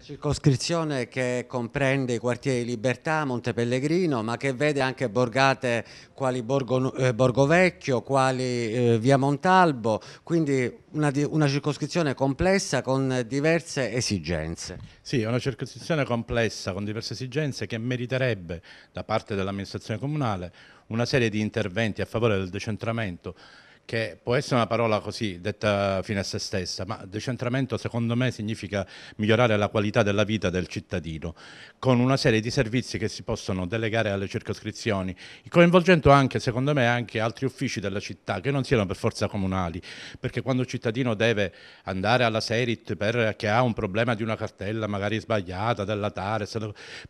Una circoscrizione che comprende i quartieri Libertà, Monte Pellegrino, ma che vede anche borgate quali Borgo, eh, Borgo Vecchio, quali eh, Via Montalbo, quindi una, una, circoscrizione complessa con diverse esigenze. Sì, è una circoscrizione complessa con diverse esigenze che meriterebbe da parte dell'amministrazione comunale una serie di interventi a favore del decentramento che può essere una parola così detta fine a se stessa, ma decentramento secondo me significa migliorare la qualità della vita del cittadino con una serie di servizi che si possono delegare alle circoscrizioni, coinvolgendo anche secondo me anche altri uffici della città che non siano per forza comunali, perché quando un cittadino deve andare alla Serit perché ha un problema di una cartella magari sbagliata, della Tares,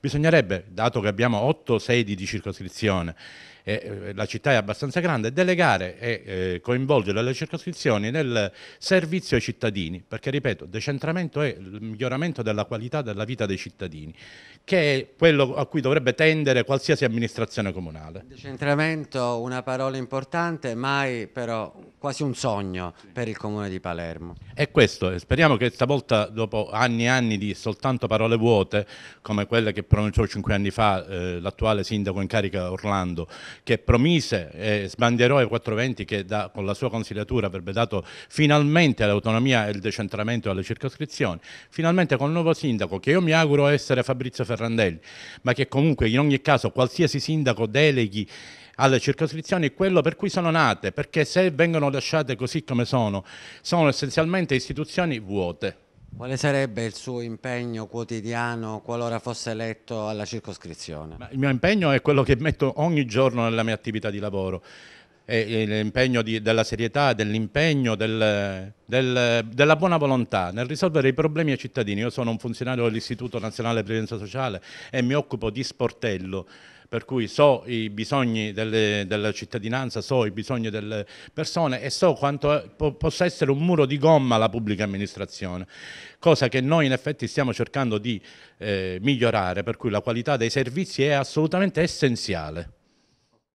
bisognerebbe, dato che abbiamo otto sedi di circoscrizione, e eh, la città è abbastanza grande, delegare e eh, coinvolgere le circoscrizioni nel servizio ai cittadini, perché ripeto, decentramento è il miglioramento della qualità della vita dei cittadini, che è quello a cui dovrebbe tendere qualsiasi amministrazione comunale. Decentramento, una parola importante, mai però quasi un sogno per il comune di Palermo. E questo, eh, speriamo che stavolta dopo anni e anni di soltanto parole vuote, come quelle che pronunciò cinque anni fa eh, l'attuale sindaco in carica Orlando, che promise e eh, sbandierò ai 420 che da, con la sua consigliatura avrebbe dato finalmente l'autonomia e il decentramento alle circoscrizioni, finalmente con il nuovo sindaco, che io mi auguro essere Fabrizio Ferrandelli, ma che comunque in ogni caso qualsiasi sindaco deleghi alle circoscrizioni quello per cui sono nate, perché se vengono lasciate così come sono, sono essenzialmente istituzioni vuote. Quale sarebbe il suo impegno quotidiano qualora fosse eletto alla circoscrizione? Ma il mio impegno è quello che metto ogni giorno nella mia attività di lavoro, e, e l'impegno di, della serietà, dell'impegno, del, del, della buona volontà nel risolvere i problemi ai cittadini. Io sono un funzionario dell'Istituto Nazionale Previdenza Sociale e mi occupo di sportello per cui so i bisogni delle, della cittadinanza, so i bisogni delle persone e so quanto po, possa essere un muro di gomma la pubblica amministrazione, cosa che noi in effetti stiamo cercando di eh, migliorare, per cui la qualità dei servizi è assolutamente essenziale.